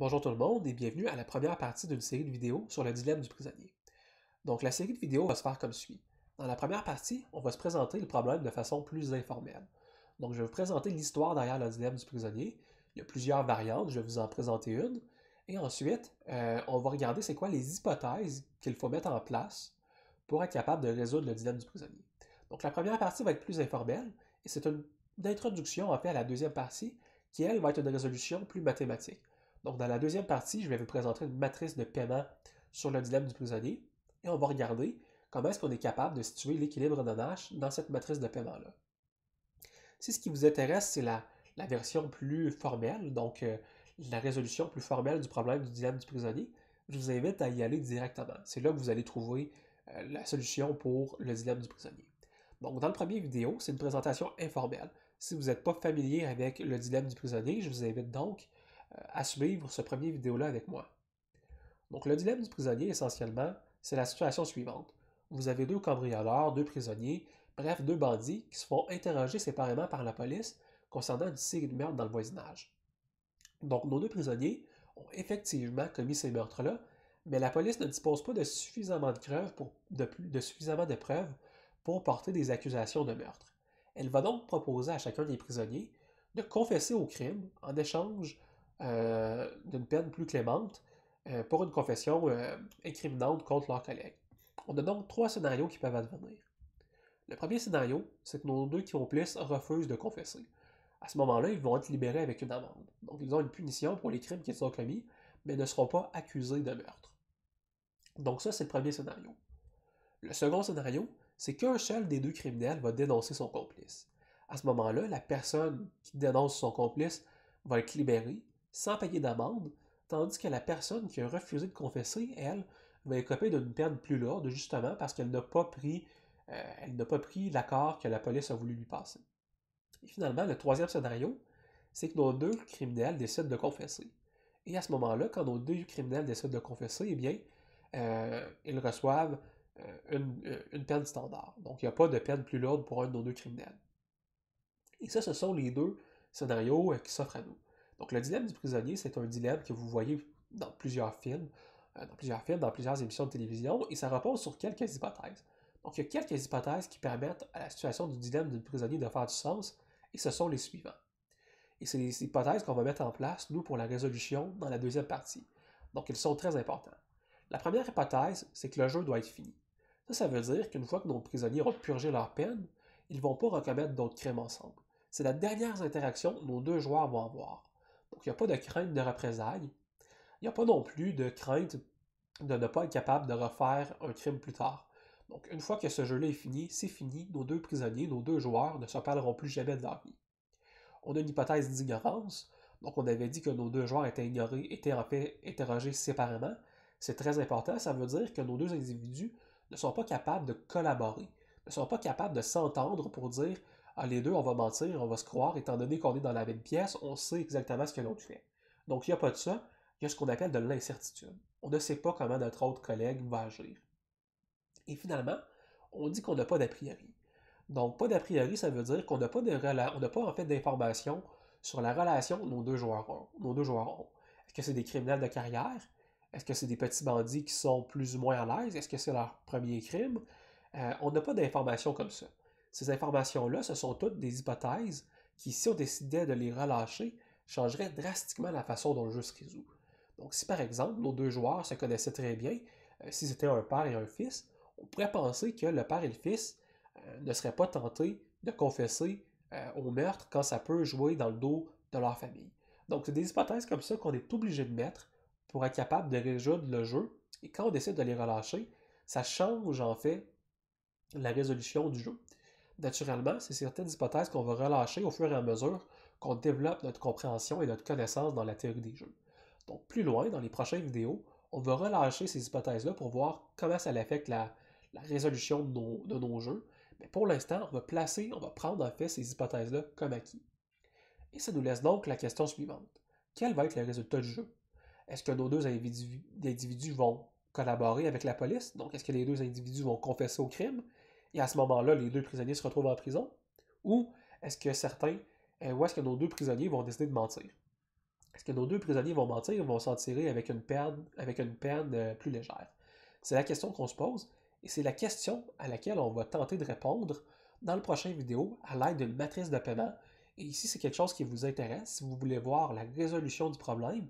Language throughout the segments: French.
Bonjour tout le monde et bienvenue à la première partie d'une série de vidéos sur le dilemme du prisonnier. Donc la série de vidéos va se faire comme suit. Dans la première partie, on va se présenter le problème de façon plus informelle. Donc je vais vous présenter l'histoire derrière le dilemme du prisonnier. Il y a plusieurs variantes, je vais vous en présenter une. Et ensuite, euh, on va regarder c'est quoi les hypothèses qu'il faut mettre en place pour être capable de résoudre le dilemme du prisonnier. Donc la première partie va être plus informelle et c'est une, une introduction en fait à la deuxième partie qui elle va être une résolution plus mathématique. Donc, dans la deuxième partie, je vais vous présenter une matrice de paiement sur le dilemme du prisonnier et on va regarder comment est-ce qu'on est capable de situer l'équilibre de Nash dans cette matrice de paiement-là. Si ce qui vous intéresse, c'est la, version plus formelle, donc euh, la résolution plus formelle du problème du dilemme du prisonnier, je vous invite à y aller directement. C'est là que vous allez trouver euh, la solution pour le dilemme du prisonnier. Donc, dans le premier vidéo, c'est une présentation informelle. Si vous n'êtes pas familier avec le dilemme du prisonnier, je vous invite donc à suivre ce premier vidéo-là avec moi. Donc le dilemme du prisonnier, essentiellement, c'est la situation suivante. Vous avez deux cambrioleurs, deux prisonniers, bref, deux bandits qui se font interroger séparément par la police concernant du signe de meurtre dans le voisinage. Donc nos deux prisonniers ont effectivement commis ces meurtres-là, mais la police ne dispose pas de suffisamment de, preuves pour, de suffisamment de preuves pour porter des accusations de meurtre. Elle va donc proposer à chacun des prisonniers de confesser au crime en échange euh, d'une peine plus clémente euh, pour une confession euh, incriminante contre leurs collègue. On a donc trois scénarios qui peuvent advenir. Le premier scénario, c'est que nos deux complices refusent de confesser. À ce moment-là, ils vont être libérés avec une amende. Donc, ils ont une punition pour les crimes qu'ils ont commis, mais ne seront pas accusés de meurtre. Donc, ça, c'est le premier scénario. Le second scénario, c'est qu'un seul des deux criminels va dénoncer son complice. À ce moment-là, la personne qui dénonce son complice va être libérée, sans payer d'amende, tandis que la personne qui a refusé de confesser, elle, va écoper d'une peine plus lourde, justement parce qu'elle n'a pas pris, euh, elle n'a pas pris l'accord que la police a voulu lui passer. Et finalement, le troisième scénario, c'est que nos deux criminels décident de confesser. Et à ce moment-là, quand nos deux criminels décident de confesser, eh bien, euh, ils reçoivent euh, une, une, peine standard. Donc, il n'y a pas de peine plus lourde pour un de nos deux criminels. Et ça, ce sont les deux scénarios qui s'offrent à nous. Donc le dilemme du prisonnier, c'est un dilemme que vous voyez dans plusieurs films, euh, dans plusieurs films, dans plusieurs émissions de télévision, et ça repose sur quelques hypothèses. Donc il y a quelques hypothèses qui permettent à la situation du dilemme du prisonnier de faire du sens, et ce sont les suivants. Et c'est les hypothèses qu'on va mettre en place, nous, pour la résolution dans la deuxième partie. Donc elles sont très importantes. La première hypothèse, c'est que le jeu doit être fini. Ça, ça veut dire qu'une fois que nos prisonniers ont purgé leur peine, ils ne vont pas recommettre d'autres crimes ensemble. C'est la dernière interaction que nos deux joueurs vont avoir. Donc, il n'y a pas de crainte de représailles. Il n'y a pas non plus de crainte de ne pas être capable de refaire un crime plus tard. Donc, une fois que ce jeu-là est fini, c'est fini. Nos deux prisonniers, nos deux joueurs ne se parleront plus jamais de leur vie. On a une hypothèse d'ignorance. Donc, on avait dit que nos deux joueurs étaient ignorés, étaient interrogés séparément. C'est très important. Ça veut dire que nos deux individus ne sont pas capables de collaborer, ne sont pas capables de s'entendre pour dire ah, les deux, on va mentir, on va se croire, étant donné qu'on est dans la même pièce, on sait exactement ce que l'autre fait. Donc, il n'y a pas de ça, il y a ce qu'on appelle de l'incertitude. On ne sait pas comment notre autre collègue va agir. Et finalement, on dit qu'on n'a pas d'a priori. Donc, pas d'a priori, ça veut dire qu'on n'a pas, pas en fait d'informations sur la relation que nos deux joueurs ont. Nos deux joueurs Est-ce que c'est des criminels de carrière? Est-ce que c'est des petits bandits qui sont plus ou moins à l'aise? Est-ce que c'est leur premier crime? Euh, on n'a pas d'informations comme ça. Ces informations-là, ce sont toutes des hypothèses qui, si on décidait de les relâcher, changeraient drastiquement la façon dont le jeu se résout. Donc, si par exemple nos deux joueurs se connaissaient très bien, euh, si c'était un père et un fils, on pourrait penser que le père et le fils euh, ne seraient pas tentés de confesser euh, au meurtre quand ça peut jouer dans le dos de leur famille. Donc, c'est des hypothèses comme ça qu'on est obligé de mettre pour être capable de résoudre le jeu. Et quand on décide de les relâcher, ça change en fait la résolution du jeu naturellement, c'est certaines hypothèses qu'on va relâcher au fur et à mesure qu'on développe notre compréhension et notre connaissance dans la théorie des jeux. Donc plus loin, dans les prochaines vidéos, on va relâcher ces hypothèses-là pour voir comment ça affecte la, résolution de nos, jeux. Mais pour l'instant, on va placer, on va prendre en fait ces hypothèses-là comme acquis. Et ça nous laisse donc la question suivante. Quel va être le résultat du jeu? Est-ce que nos deux individus vont collaborer avec la police? Donc, est-ce que les deux individus vont confesser au crime? et à ce moment-là, les deux prisonniers se retrouvent en prison? Ou est-ce que certains, euh, ou est-ce que nos deux prisonniers vont décider de mentir? Est-ce que nos deux prisonniers vont mentir et vont s'en tirer avec une peine, avec une peine euh, plus légère? C'est la question qu'on se pose et c'est la question à laquelle on va tenter de répondre dans le prochain vidéo à l'aide d'une matrice de paiement. Et ici, c'est quelque chose qui vous intéresse. Si vous voulez voir la résolution du problème,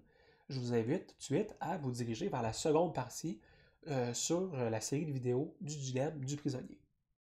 je vous invite tout de suite à vous diriger vers la seconde partie euh, sur la série de vidéos du dilemme du prisonnier.